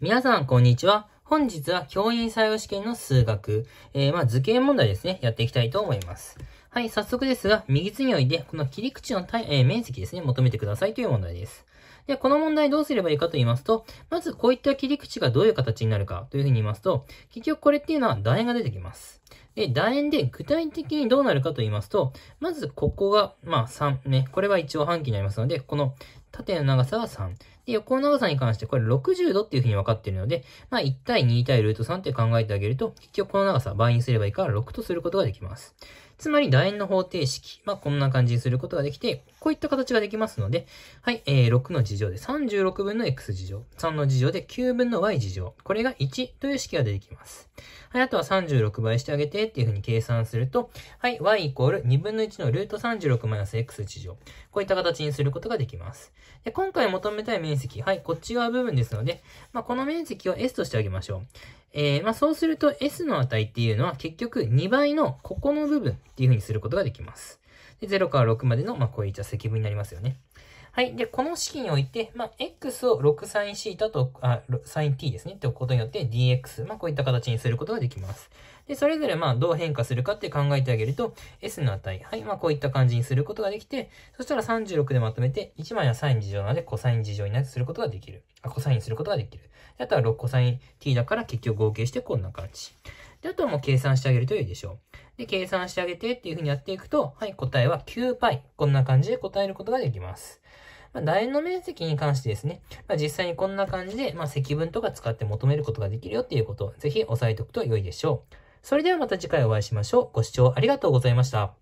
皆さん、こんにちは。本日は教員採用試験の数学、えー、まあ図形問題ですね、やっていきたいと思います。はい、早速ですが、右図において、この切り口の、えー、面積ですね、求めてくださいという問題です。で、この問題どうすればいいかと言いますと、まずこういった切り口がどういう形になるかというふうに言いますと、結局これっていうのは楕円が出てきます。で、楕円で具体的にどうなるかと言いますと、まずここが、まあ3ね、これは一応半期になりますので、この縦の長さは3。で、横の長さに関してこれ60度っていうふうに分かっているので、まあ1対2対ルート3って考えてあげると、結局この長さ倍にすればいいから6とすることができます。つまり楕円の方程式、まあこんな感じにすることができて、こういった形ができますので、はい、えー、6の事乗で36分の x 事乗、3の事乗で9分の y 事乗、これが1という式が出てきます。はい、あとは36倍してあげてっていうふうに計算すると、はい、y イコール2分の1のルート36マイナス x 事乗、こういった形にすることができます。で、今回求めたい面積。はい、こっち側部分ですので、まあ、この面積を S としてあげましょう。えー、まあ、そうすると S の値っていうのは結局2倍のここの部分っていうふうにすることができます。で、0から6までの、まあ、こういった積分になりますよね。はい。で、この式において、まあ、x を6サイン θ と、あ、サイン t ですね、っておくことによって dx、まあ、こういった形にすることができます。で、それぞれ、まどう変化するかって考えてあげると、s の値、はい、まあ、こういった感じにすることができて、そしたら36でまとめて、1枚はサイン事乗なので、コサイン事乗になってすることができる。あ、コサインすることができる。あとは6コサイン t だから、結局合計してこんな感じ。で、あとはもう計算してあげるといいでしょう。で、計算してあげてっていうふうにやっていくと、はい、答えは 9π。こんな感じで答えることができます。まあ、楕円の面積に関してですね、まあ、実際にこんな感じで、まあ、積分とか使って求めることができるよっていうことを、ぜひ押さえておくと良いでしょう。それではまた次回お会いしましょう。ご視聴ありがとうございました。